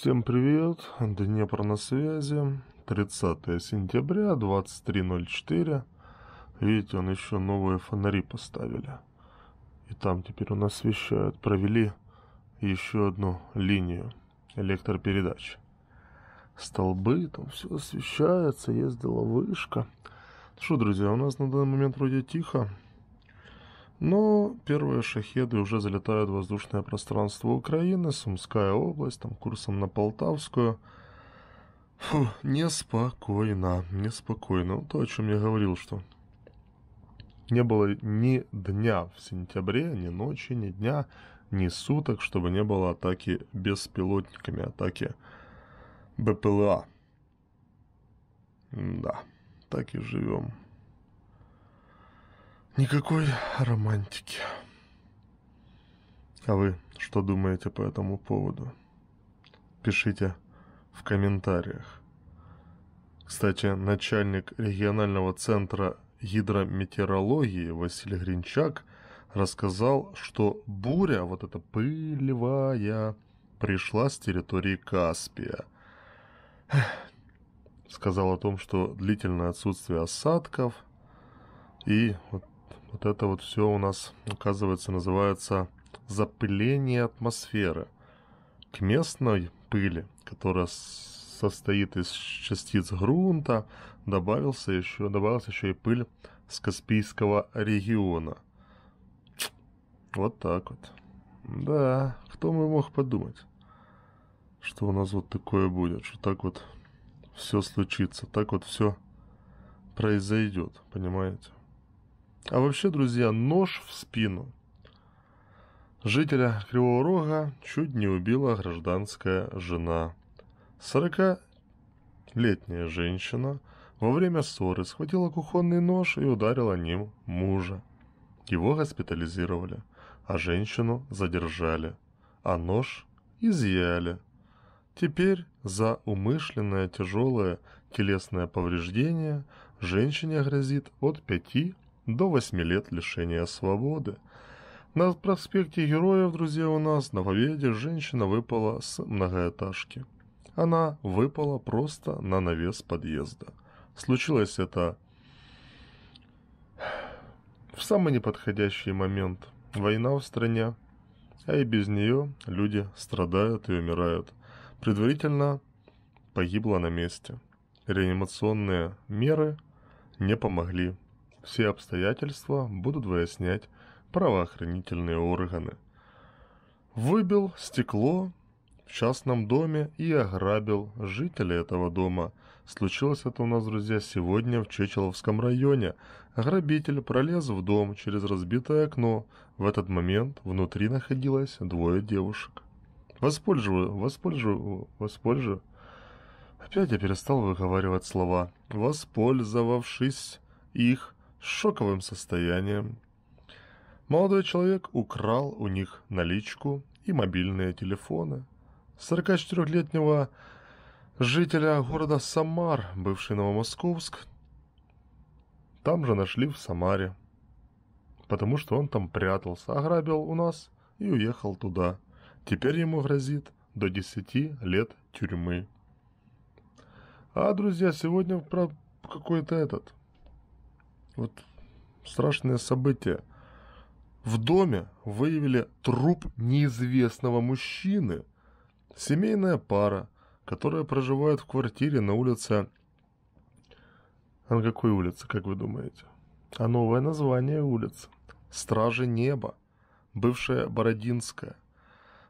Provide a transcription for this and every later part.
Всем привет, Днепр на связи, 30 сентября, 23.04. Видите, он еще новые фонари поставили. И там теперь у нас освещают. Провели еще одну линию электропередач. Столбы, там все освещается, ездила вышка. Что, друзья, у нас на данный момент вроде тихо. Но первые шахеды уже залетают в воздушное пространство Украины, Сумская область, там курсом на Полтавскую. Фу, неспокойно, неспокойно. Ну, то, о чем я говорил, что не было ни дня в сентябре, ни ночи, ни дня, ни суток, чтобы не было атаки беспилотниками, атаки БПЛА. Да, так и живем. Никакой романтики. А вы что думаете по этому поводу? Пишите в комментариях. Кстати, начальник регионального центра гидрометеорологии Василий Гринчак рассказал, что буря, вот эта пылевая, пришла с территории Каспия. Сказал о том, что длительное отсутствие осадков и вот вот это вот все у нас, оказывается, называется запыление атмосферы. К местной пыли, которая состоит из частиц грунта, добавился еще, добавилась еще и пыль с Каспийского региона. Вот так вот. Да, кто бы мог подумать, что у нас вот такое будет, что так вот все случится, так вот все произойдет, понимаете? А вообще, друзья, нож в спину. Жителя Кривого Рога чуть не убила гражданская жена. 40-летняя женщина во время ссоры схватила кухонный нож и ударила ним мужа. Его госпитализировали, а женщину задержали, а нож изъяли. Теперь за умышленное тяжелое телесное повреждение женщине грозит от 5 до восьми лет лишения свободы. На проспекте Героев, друзья, у нас на Победе женщина выпала с многоэтажки. Она выпала просто на навес подъезда. Случилось это в самый неподходящий момент. Война в стране, а и без нее люди страдают и умирают. Предварительно погибла на месте. Реанимационные меры не помогли. Все обстоятельства будут выяснять правоохранительные органы. Выбил стекло в частном доме и ограбил жителей этого дома. Случилось это у нас, друзья, сегодня в Чечеловском районе. Грабитель пролез в дом через разбитое окно. В этот момент внутри находилось двое девушек. Воспользую, воспользую, воспользую. Опять я перестал выговаривать слова. Воспользовавшись их, шоковым состоянием. Молодой человек украл у них наличку и мобильные телефоны. 44-летнего жителя города Самар, бывший Новомосковск, там же нашли в Самаре. Потому что он там прятался, ограбил у нас и уехал туда. Теперь ему грозит до 10 лет тюрьмы. А, друзья, сегодня про какой-то этот вот страшное событие. В доме выявили труп неизвестного мужчины. Семейная пара, которая проживает в квартире на улице... А на какой улице, как вы думаете? А новое название улицы. Стражи неба. Бывшая Бородинская.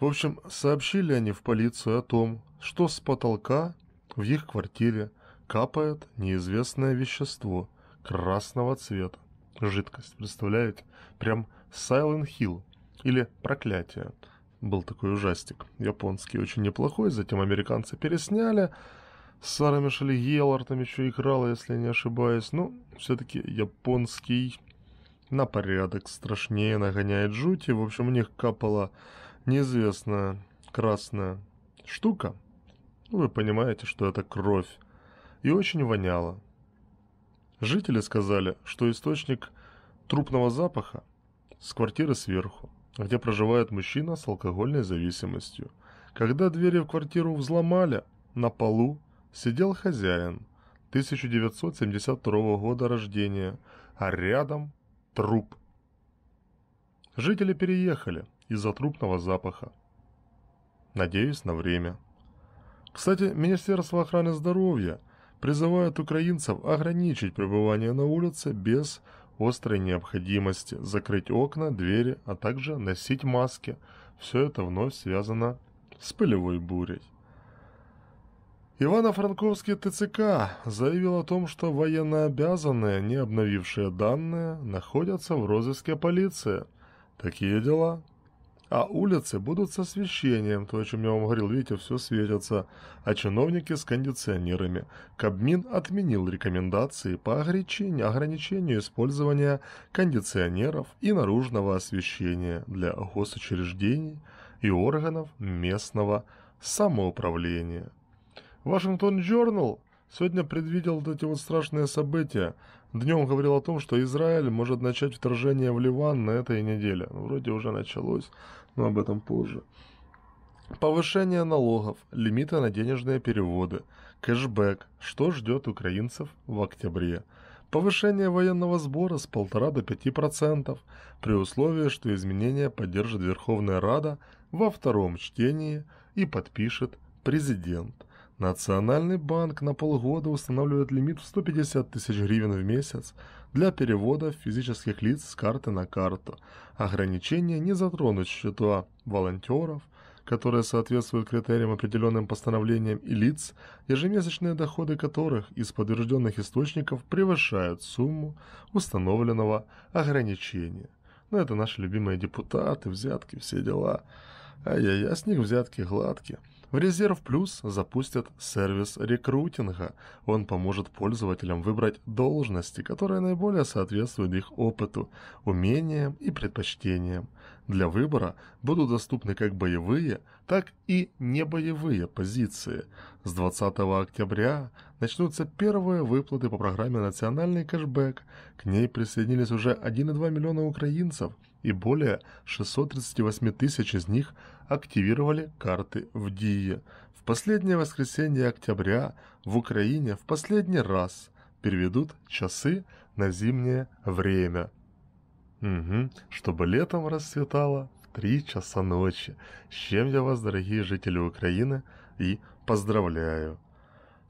В общем, сообщили они в полицию о том, что с потолка в их квартире капает неизвестное вещество – красного цвета. Жидкость, представляете? Прям Silent Hill или Проклятие. Был такой ужастик. Японский очень неплохой, затем американцы пересняли. Сара Мишель Еллар там еще играла, если не ошибаюсь. Ну, все-таки японский на порядок страшнее нагоняет жути. В общем, у них капала неизвестная красная штука. вы понимаете, что это кровь. И очень воняло. Жители сказали, что источник трупного запаха с квартиры сверху, где проживает мужчина с алкогольной зависимостью. Когда двери в квартиру взломали, на полу сидел хозяин 1972 года рождения, а рядом труп. Жители переехали из-за трупного запаха. Надеюсь, на время. Кстати, Министерство охраны здоровья – призывают украинцев ограничить пребывание на улице без острой необходимости, закрыть окна, двери, а также носить маски. Все это вновь связано с пылевой бурей. Ивано-Франковский ТЦК заявил о том, что военнообязанные, не обновившие данные, находятся в розыске полиции. Такие дела а улицы будут с освещением, то, о чем я вам говорил, видите, все светится, а чиновники с кондиционерами. Кабмин отменил рекомендации по ограничению использования кондиционеров и наружного освещения для госучреждений и органов местного самоуправления. Вашингтон Journal Сегодня предвидел вот эти вот страшные события. Днем говорил о том, что Израиль может начать вторжение в Ливан на этой неделе. Ну, вроде уже началось, но об этом позже. Повышение налогов, лимиты на денежные переводы, кэшбэк, что ждет украинцев в октябре. Повышение военного сбора с 1,5 до 5%, при условии, что изменения поддержит Верховная Рада во втором чтении и подпишет президент. Национальный банк на полгода устанавливает лимит в 150 тысяч гривен в месяц для перевода физических лиц с карты на карту. Ограничения не затронут счета волонтеров, которые соответствуют критериям, определенным постановлениям и лиц, ежемесячные доходы которых из подтвержденных источников превышают сумму установленного ограничения. Но это наши любимые депутаты, взятки, все дела. а я яй с них взятки гладкие. В резерв плюс запустят сервис рекрутинга. Он поможет пользователям выбрать должности, которые наиболее соответствуют их опыту, умениям и предпочтениям. Для выбора будут доступны как боевые, так и небоевые позиции. С 20 октября начнутся первые выплаты по программе «Национальный кэшбэк». К ней присоединились уже 1,2 миллиона украинцев – и более 638 тысяч из них активировали карты в ДИЕ. В последнее воскресенье октября в Украине в последний раз переведут часы на зимнее время. Угу, чтобы летом расцветало в 3 часа ночи. С чем я вас, дорогие жители Украины, и поздравляю.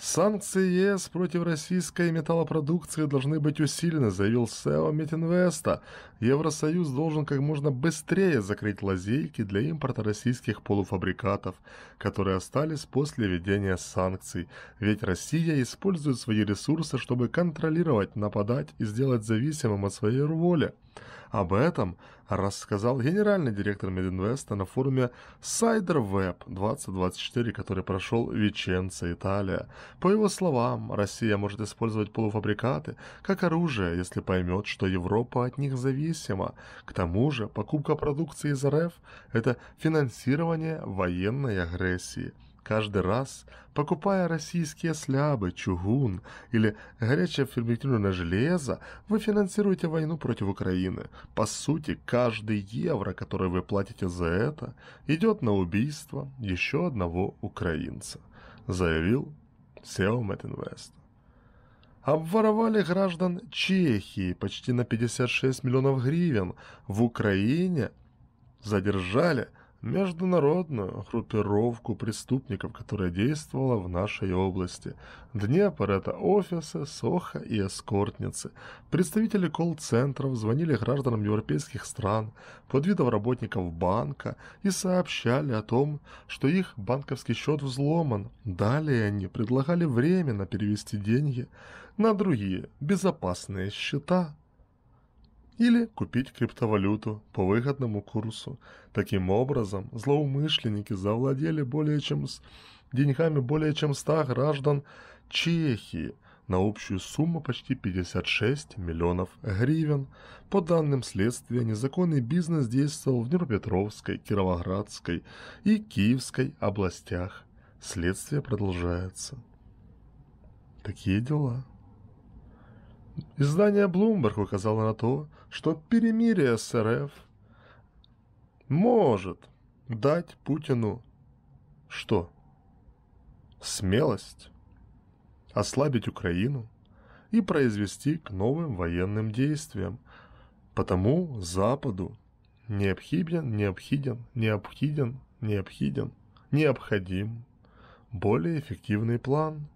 Санкции ЕС против российской металлопродукции должны быть усилены, заявил СЭО Метинвеста. Евросоюз должен как можно быстрее закрыть лазейки для импорта российских полуфабрикатов, которые остались после введения санкций. Ведь Россия использует свои ресурсы, чтобы контролировать, нападать и сделать зависимым от своей воли. Об этом рассказал генеральный директор Мединвеста на форуме CyderWeb 2024, который прошел в Виченце, Италия. По его словам, Россия может использовать полуфабрикаты как оружие, если поймет, что Европа от них зависима. К тому же покупка продукции из РФ – это финансирование военной агрессии – Каждый раз, покупая российские слябы, чугун или горячее ферментированное железо, вы финансируете войну против Украины. По сути, каждый евро, который вы платите за это, идет на убийство еще одного украинца, заявил SEO Метинвест. Обворовали граждан Чехии почти на 56 миллионов гривен. В Украине задержали международную группировку преступников, которая действовала в нашей области. Днепр – это офисы, Соха и эскортницы. Представители колл-центров звонили гражданам европейских стран под видом работников банка и сообщали о том, что их банковский счет взломан. Далее они предлагали временно перевести деньги на другие безопасные счета или купить криптовалюту по выгодному курсу. Таким образом, злоумышленники завладели более чем с деньгами более чем 100 граждан Чехии на общую сумму почти 56 миллионов гривен. По данным следствия, незаконный бизнес действовал в Днепропетровской, Кировоградской и Киевской областях. Следствие продолжается. Такие дела. Издание Bloomberg указало на то, что перемирие СРФ может дать Путину что? Смелость ослабить Украину и произвести к новым военным действиям. Потому Западу необхиден, необхиден, необхиден, необхиден, необходим более эффективный план.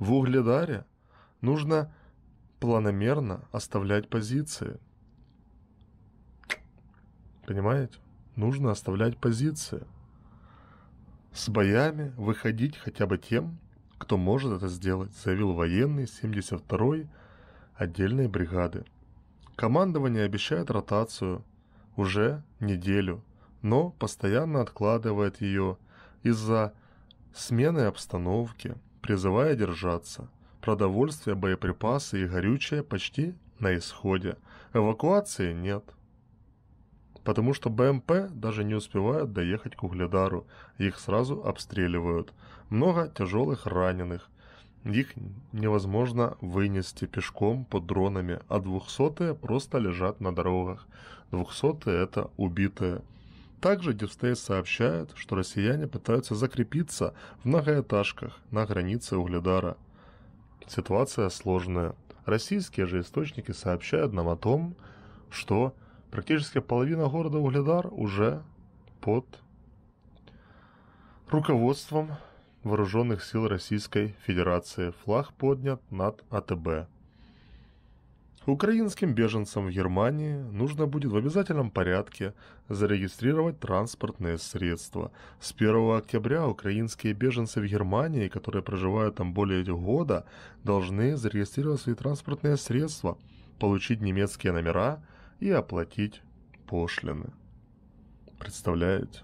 В Угледаре нужно планомерно оставлять позиции. Понимаете? Нужно оставлять позиции. С боями выходить хотя бы тем, кто может это сделать, заявил военный 72-й отдельной бригады. Командование обещает ротацию уже неделю, но постоянно откладывает ее из-за смены обстановки, призывая держаться – Продовольствие, боеприпасы и горючее почти на исходе. Эвакуации нет. Потому что БМП даже не успевают доехать к Угледару. Их сразу обстреливают. Много тяжелых раненых. Их невозможно вынести пешком под дронами, а двухсотые просто лежат на дорогах. Двухсотые – это убитые. Также Дивстейс сообщает, что россияне пытаются закрепиться в многоэтажках на границе Угледара. Ситуация сложная. Российские же источники сообщают нам о том, что практически половина города Угледар уже под руководством вооруженных сил Российской Федерации. Флаг поднят над АТБ. Украинским беженцам в Германии нужно будет в обязательном порядке зарегистрировать транспортные средства. С 1 октября украинские беженцы в Германии, которые проживают там более года, должны зарегистрировать свои транспортные средства, получить немецкие номера и оплатить пошлины. Представляете?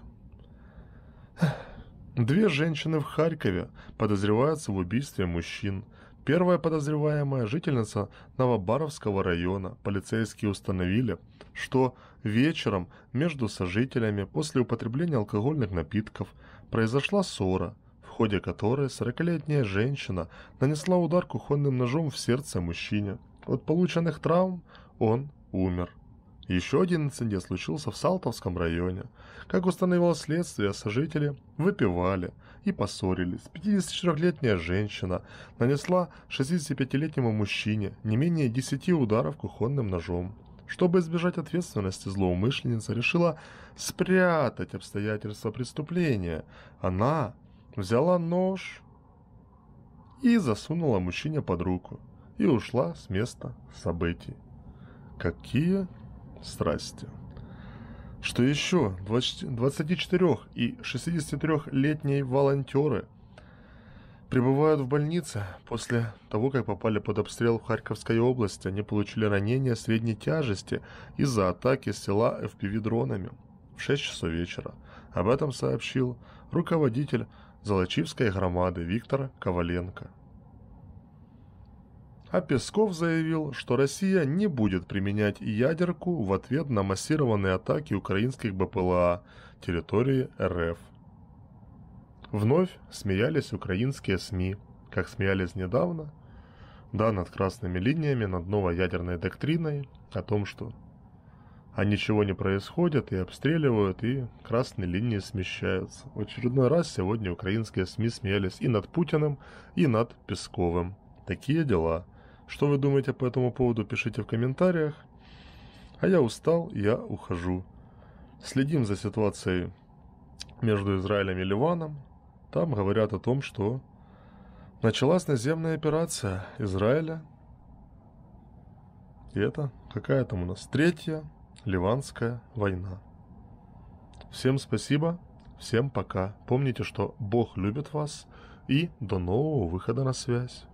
Две женщины в Харькове подозреваются в убийстве мужчин – Первая подозреваемая жительница Новобаровского района. Полицейские установили, что вечером между сожителями после употребления алкогольных напитков произошла ссора, в ходе которой 40-летняя женщина нанесла удар кухонным ножом в сердце мужчине. От полученных травм он умер. Еще один инцидент случился в Салтовском районе. Как установило следствие, сожители выпивали и поссорились. 54-летняя женщина нанесла 65-летнему мужчине не менее 10 ударов кухонным ножом. Чтобы избежать ответственности, злоумышленница решила спрятать обстоятельства преступления. Она взяла нож и засунула мужчине под руку и ушла с места событий. Какие страсти. Что еще? 24 и 63-летние волонтеры пребывают в больнице после того, как попали под обстрел в Харьковской области. Они получили ранения средней тяжести из-за атаки села FPV-дронами в 6 часов вечера. Об этом сообщил руководитель Золочевской громады Виктор Коваленко а Песков заявил, что Россия не будет применять ядерку в ответ на массированные атаки украинских БПЛА территории РФ. Вновь смеялись украинские СМИ, как смеялись недавно, да, над красными линиями, над новой ядерной доктриной, о том, что а ничего не происходит, и обстреливают, и красные линии смещаются. В очередной раз сегодня украинские СМИ смеялись и над Путиным, и над Песковым. Такие дела. Что вы думаете по этому поводу, пишите в комментариях. А я устал, я ухожу. Следим за ситуацией между Израилем и Ливаном. Там говорят о том, что началась наземная операция Израиля. И это какая там у нас? Третья Ливанская война. Всем спасибо, всем пока. Помните, что Бог любит вас и до нового выхода на связь.